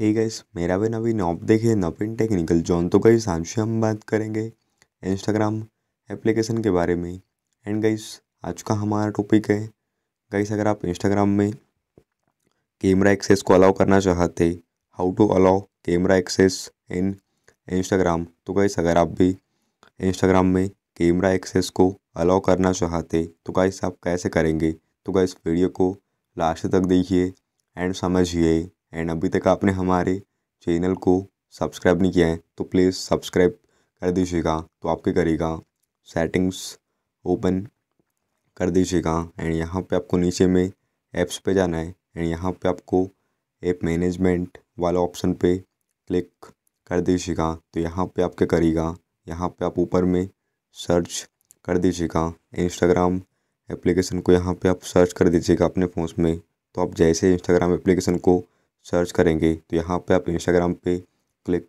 hey guys मेरा भी नवीन ऑप देखिए नवीन टेक्निकल जॉन तो गाइस आज से हम बात करेंगे इंस्टाग्राम एप्लीकेशन के बारे में एंड गाइस आज का हमारा टॉपिक है गाइस अगर आप इंस्टाग्राम में कैमरा एक्सेस को अलाउ करना चाहते how to allow camera access in Instagram तो गाइस अगर आप भी इंस्टाग्राम में कैमरा एक्सेस को अलाउ करना चाहते तो गाइस आप कैसे करेंगे तो गाइस वीडियो को लास्ट तक देखिए एंड समझिए एंड अभी तक आपने हमारे चैनल को सब्सक्राइब नहीं किया है तो प्लीज़ सब्सक्राइब कर दीजिएगा तो आपके करेगा सेटिंग्स ओपन कर दीजिएगा एंड यहाँ पे आपको नीचे में ऐप्स पे जाना है एंड यहाँ पे आपको ऐप मैनेजमेंट वाला ऑप्शन पे क्लिक कर दीजिएगा तो यहाँ पे आपके करेगा यहाँ पे आप ऊपर में सर्च कर दीजिएगा इंस्टाग्राम एप्लीकेशन को यहाँ पे आप सर्च कर दीजिएगा अपने फ़ोन में तो आप जैसे इंस्टाग्राम एप्लीकेशन को सर्च करेंगे तो यहाँ पे आप इंस्टाग्राम पे क्लिक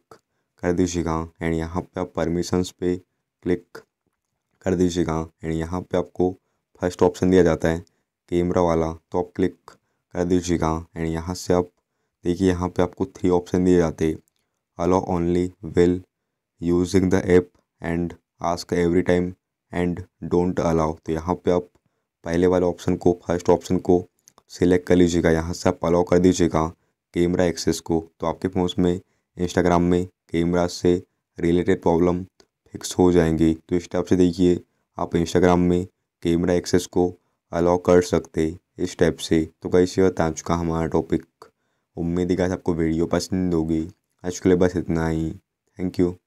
कर दीजिएगा एंड यहाँ पे आप परमिशंस पे क्लिक कर दीजिएगा एंड यहाँ पे आपको फर्स्ट ऑप्शन दिया जाता है कैमरा वाला तो आप क्लिक कर दीजिएगा एंड यहाँ से आप देखिए यहाँ पे आपको थ्री ऑप्शन दिए जाते हैं allow only while using the app and ask every time and don't allow तो यहाँ पे आप पहले वाले ऑप्शन को फर्स्ट ऑप्शन को सिलेक्ट कर लीजिएगा यहाँ से आप अलाउ कर दीजिएगा कैमरा एक्सेस को तो आपके फ़ोन में इंस्टाग्राम में कैमरा से रिलेटेड प्रॉब्लम फिक्स हो जाएंगे तो इस टाइप से देखिए आप इंस्टाग्राम में कैमरा एक्सेस को अलाउ कर सकते इस टाइप से तो कैसे होता आज का हमारा टॉपिक उम्मीद है आपको वीडियो पसंद होगी आज के लिए बस इतना ही थैंक यू